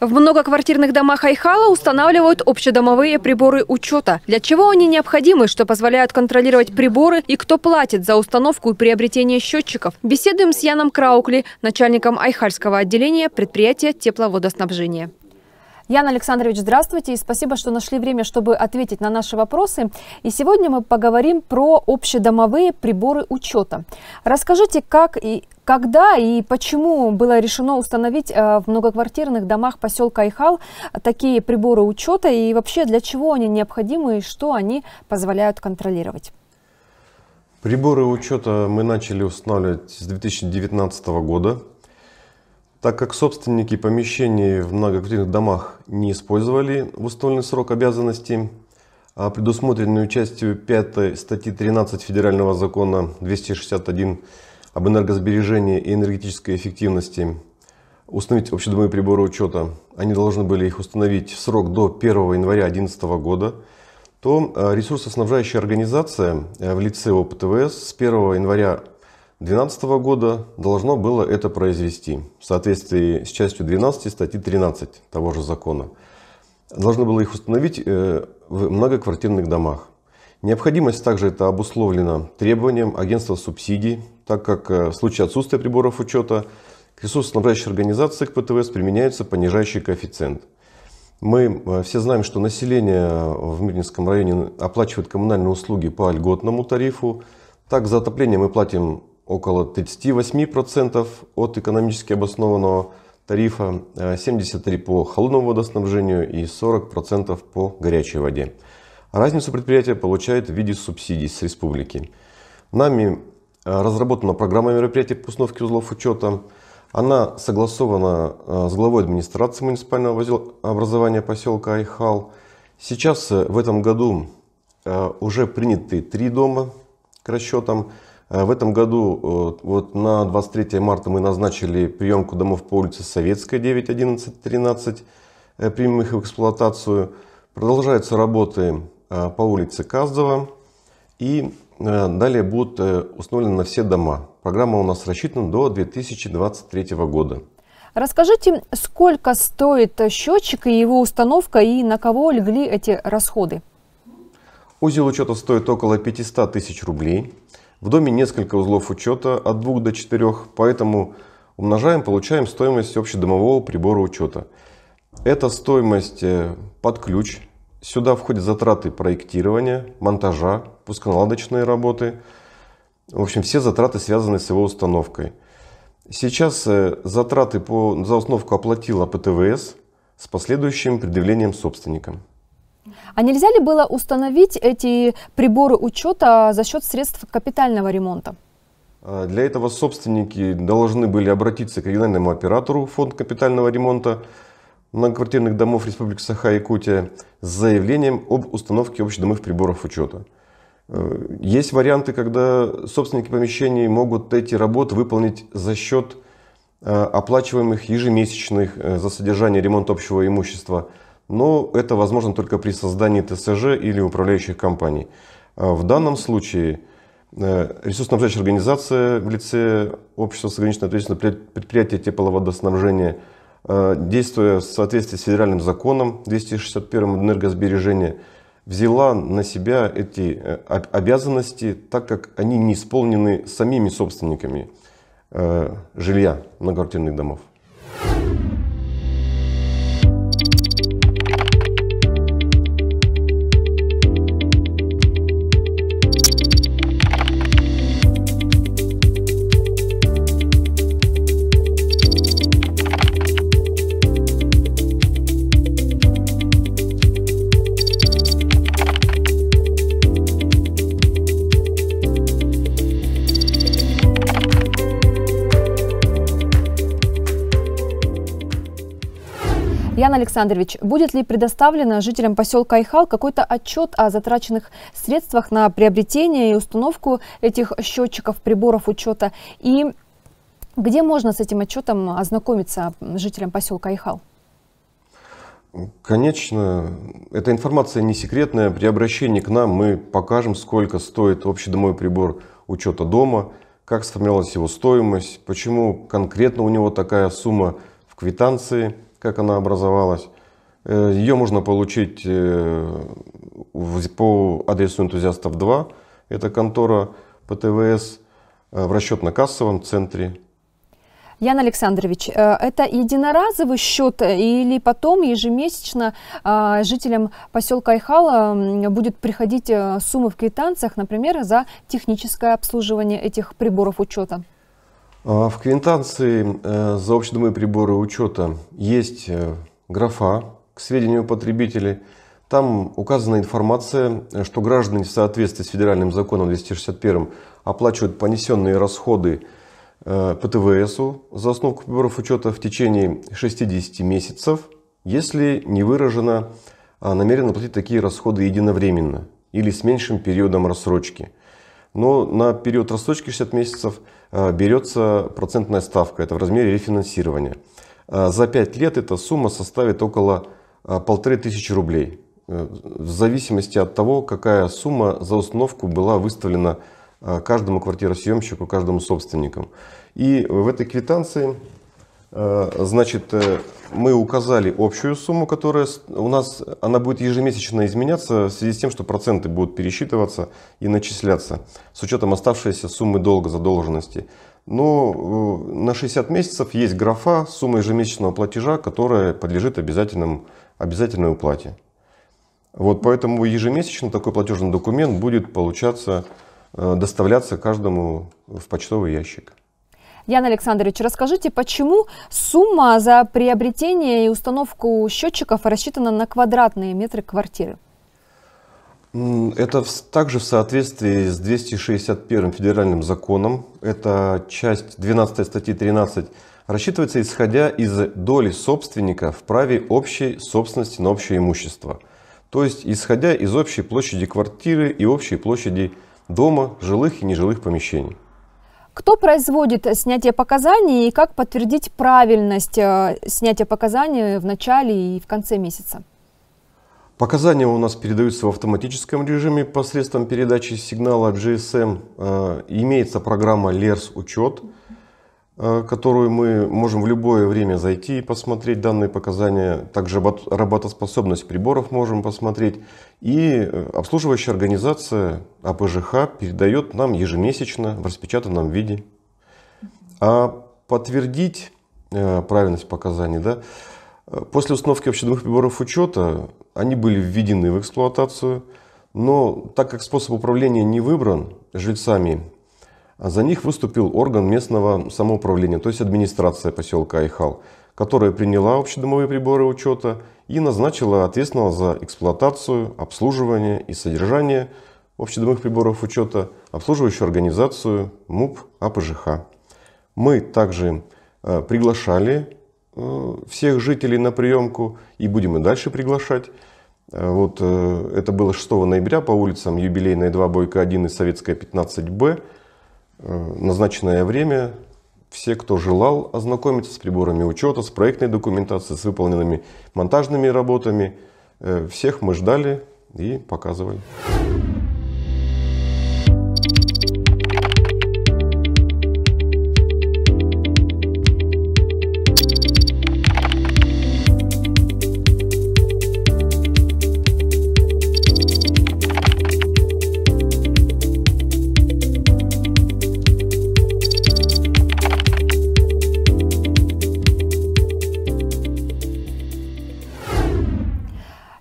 В многоквартирных домах Айхала устанавливают общедомовые приборы учета. Для чего они необходимы, что позволяют контролировать приборы и кто платит за установку и приобретение счетчиков? Беседуем с Яном Краукли, начальником Айхальского отделения предприятия тепловодоснабжения. Ян Александрович, здравствуйте и спасибо, что нашли время, чтобы ответить на наши вопросы. И сегодня мы поговорим про общедомовые приборы учета. Расскажите, как и когда и почему было решено установить э, в многоквартирных домах поселка Айхал такие приборы учета и вообще для чего они необходимы и что они позволяют контролировать? Приборы учета мы начали устанавливать с 2019 года. Так как собственники помещений в многоквартирных домах не использовали в установленный срок обязанности, а предусмотренную частью 5 статьи 13 Федерального закона 261 об энергосбережении и энергетической эффективности, установить общедомовые приборы учета, они должны были их установить в срок до 1 января 2011 года, то а, ресурсоснабжающая организация а, в лице ОПТВС с 1 января 2012 года должно было это произвести в соответствии с частью 12 статьи 13 того же закона. Должно было их установить э, в многоквартирных домах. Необходимость также это обусловлена требованием агентства субсидий, так как э, в случае отсутствия приборов учета к ресурсоснабжающей организации к ПТВС применяется понижающий коэффициент. Мы э, все знаем, что население в Мирнинском районе оплачивает коммунальные услуги по льготному тарифу. Так, за отопление мы платим около 38% от экономически обоснованного тарифа, 73% э, по холодному водоснабжению и 40% по горячей воде. Разницу предприятие получает в виде субсидий с республики. Нами э, разработана программа мероприятий по установке узлов учета. Она согласована э, с главой администрации муниципального образования поселка Айхал. Сейчас в этом году уже приняты три дома к расчетам. Э, в этом году э, вот на 23 марта мы назначили приемку домов по улице Советская 9, 11, 13. Примем их в эксплуатацию. Продолжаются работы э, по улице Каздова. И далее будут установлены на все дома. Программа у нас рассчитана до 2023 года. Расскажите, сколько стоит счетчик и его установка, и на кого легли эти расходы? Узел учета стоит около 500 тысяч рублей. В доме несколько узлов учета от 2 до 4, поэтому умножаем, получаем стоимость общедомового прибора учета. Это стоимость э, под ключ. Сюда входят затраты проектирования, монтажа, пусконаладочные работы. В общем, все затраты связаны с его установкой. Сейчас э, затраты по, за установку оплатила ПТВС с последующим предъявлением собственникам. А нельзя ли было установить эти приборы учета за счет средств капитального ремонта? А, для этого собственники должны были обратиться к региональному оператору фонд капитального ремонта многоквартирных домов Республики Саха-Якутия с заявлением об установке общедомовых приборов учета. Э, есть варианты, когда собственники помещений могут эти работы выполнить за счет э, оплачиваемых ежемесячных э, за содержание ремонт общего имущества – но это возможно только при создании ТСЖ или управляющих компаний. А в данном случае э, ресурсно-снабжающая организация в лице общества с ограниченной ответственностью предприятия тепловодоснабжения, э, действуя в соответствии с федеральным законом 261 энергосбережения, взяла на себя эти э, обязанности, так как они не исполнены самими собственниками жилья многоквартирных домов. Александрович, будет ли предоставлено жителям поселка Айхал какой-то отчет о затраченных средствах на приобретение и установку этих счетчиков, приборов учета? И где можно с этим отчетом ознакомиться жителям поселка Айхал? Конечно, эта информация не секретная. При обращении к нам мы покажем, сколько стоит общедомовой прибор учета дома, как сформировалась его стоимость, почему конкретно у него такая сумма в квитанции – как она образовалась. Э, Ее можно получить э, по адресу энтузиастов 2. Это контора ПТВС э, в расчетно-кассовом центре. Ян Александрович, это единоразовый счет или потом ежемесячно жителям поселка Айхала будет приходить суммы в квитанциях, например, за техническое обслуживание этих приборов учета? А, в квитанции э, за общедомые приборы учета есть э, графа к сведению потребителей. Там указана информация, э, что граждане в соответствии с федеральным законом 261 оплачивают понесенные расходы ПТВСу за основку приборов учета в течение 60 месяцев, если не выражено а намерено платить такие расходы единовременно или с меньшим периодом рассрочки. Но на период рассрочки 60 месяцев – Э, берется процентная ставка, это в размере рефинансирования. Э, за 5 лет эта сумма составит около 1500 э, рублей, в зависимости от того, какая сумма за установку была выставлена каждому квартиросъемщику, каждому собственнику. И в этой квитанции Э, значит, э, мы указали общую сумму, которая у нас, она будет ежемесячно изменяться в связи с тем, что проценты будут пересчитываться и начисляться с учетом оставшейся суммы долга задолженности. Но ну, э, на 60 месяцев есть графа сумма ежемесячного платежа, которая подлежит обязательному обязательной уплате. Вот поэтому ежемесячно такой платежный документ будет получаться, доставляться каждому в почтовый ящик. Яна Александрович, расскажите, почему сумма за приобретение и установку счетчиков рассчитана на квадратные метры квартиры? Это также в соответствии с 261 федеральным законом. Это часть 12 статьи 13 рассчитывается исходя из доли собственника в праве общей собственности на общее имущество. То есть исходя из общей площади квартиры и общей площади дома, жилых и нежилых помещений. Кто производит снятие показаний и как подтвердить правильность э, снятия показаний в начале и в конце месяца? Показания у нас передаются в автоматическом режиме посредством передачи сигнала GSM. Э, имеется программа LERS-учет, Э, которую мы можем в любое время зайти и посмотреть данные показания. Также работоспособность приборов можем посмотреть. И э, обслуживающая организация АПЖХ передает нам ежемесячно в распечатанном виде. А подтвердить э, правильность показаний, да, после установки общедомовых приборов учета они были введены в эксплуатацию, но так как способ управления не выбран жильцами а за них выступил орган местного самоуправления, то есть администрация поселка Айхал, которая приняла общедомовые приборы учета и назначила ответственного за эксплуатацию, обслуживание и содержание общедомовых приборов учета обслуживающую организацию МУП АПЖХ. Мы также э, приглашали э, всех жителей на приемку и будем и дальше приглашать. Э, вот это было 6 ноября по улицам Юбилейная 2, Бойко 1 и Советская 15Б. Э, назначенное время все, кто желал ознакомиться с приборами учета, с проектной документацией, с выполненными монтажными работами, э, всех мы ждали и показывали.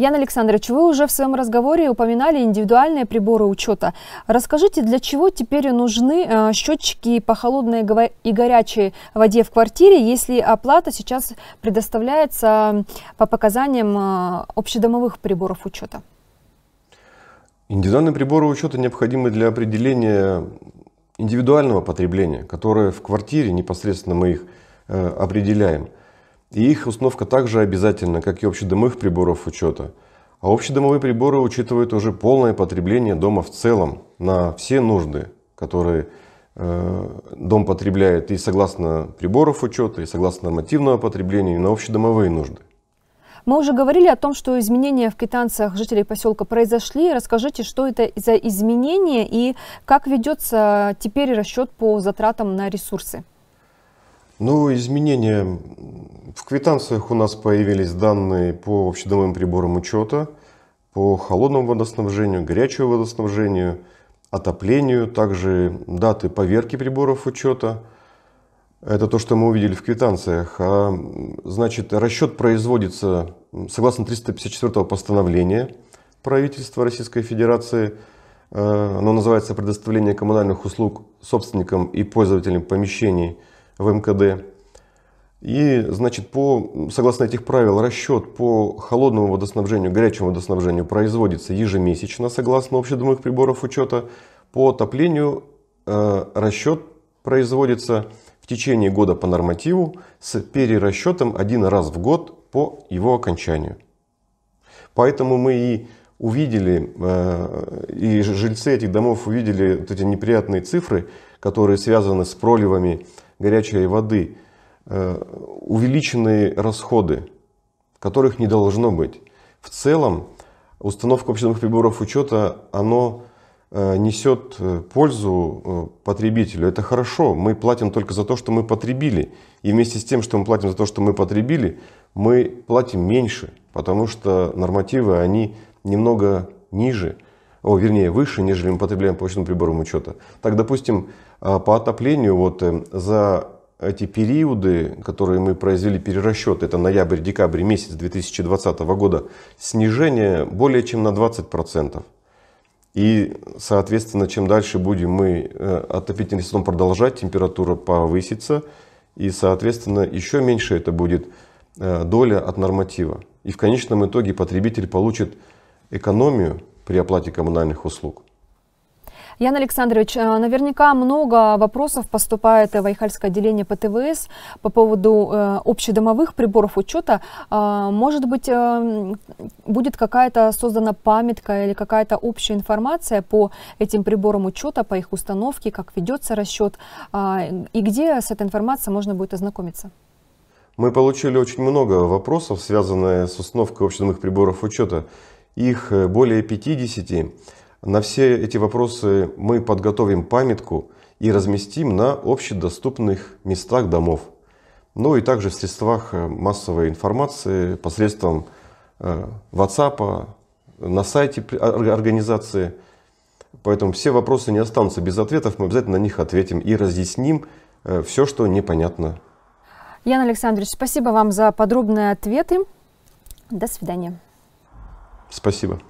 Ян Александрович, вы уже в своем разговоре упоминали индивидуальные приборы учета. Расскажите, для чего теперь нужны э, счетчики по холодной и горячей воде в квартире, если оплата сейчас предоставляется по показаниям э, общедомовых приборов учета? Индивидуальные приборы учета необходимы для определения индивидуального потребления, которое в квартире непосредственно мы их э, определяем – и их установка также обязательна, как и общедомовых приборов учета. А общедомовые приборы учитывают уже полное потребление дома в целом на все нужды, которые э, дом потребляет и согласно приборов учета, и согласно нормативного потребления, и на общедомовые нужды. Мы уже говорили о том, что изменения в квитанциях жителей поселка произошли. Расскажите, что это за изменения и как ведется теперь расчет по затратам на ресурсы? Ну, изменения. В квитанциях у нас появились данные по общедомовым приборам учета, по холодному водоснабжению, горячему водоснабжению, отоплению, также даты поверки приборов учета. Это то, что мы увидели в квитанциях. А, значит, расчет производится согласно 354 постановления правительства Российской Федерации. А, оно называется «Предоставление коммунальных услуг собственникам и пользователям помещений – в МКД. И, значит, по, согласно этих правил, расчет по холодному водоснабжению, горячему водоснабжению производится ежемесячно, согласно общедомовых приборов учета. По отоплению э, расчет производится в течение года по нормативу с перерасчетом один раз в год по его окончанию. Поэтому мы и увидели, э, и жильцы этих домов увидели вот эти неприятные цифры, которые связаны с проливами, горячей воды, э, увеличенные расходы, которых не должно быть. В целом установка общественных приборов учета, оно э, несет э, пользу потребителю. Это хорошо, мы платим только за то, что мы потребили. И вместе с тем, что мы платим за то, что мы потребили, мы платим меньше, потому что нормативы, они немного ниже о, вернее, выше, нежели мы потребляем по очным приборам учета. Так, допустим, а, по отоплению вот э, за эти периоды, которые мы произвели перерасчет, это ноябрь-декабрь месяц 2020 года, снижение более чем на 20%. И, соответственно, чем дальше будем мы э, отопительным сезоном продолжать, температура повысится, и, соответственно, еще меньше это будет э, доля от норматива. И в конечном итоге потребитель получит экономию, при оплате коммунальных услуг. Ян Александрович, э, наверняка много вопросов поступает в Айхальское отделение ПТВС по поводу э, общедомовых приборов учета. Э, может быть, будет какая-то создана памятка или какая-то общая информация по этим приборам учета, по их установке, как ведется расчет и где с этой информацией можно будет ознакомиться? Мы получили очень много вопросов, связанных с установкой общедомовых приборов учета. Их э, более 50. На все эти вопросы мы подготовим памятку и разместим на общедоступных местах домов. Ну и также в средствах э, массовой информации посредством э, WhatsApp, на сайте организации. Поэтому все вопросы не останутся без ответов, мы обязательно на них ответим и разъясним все, что непонятно. Ян Александрович, спасибо вам за подробные ответы. До свидания. Спасибо.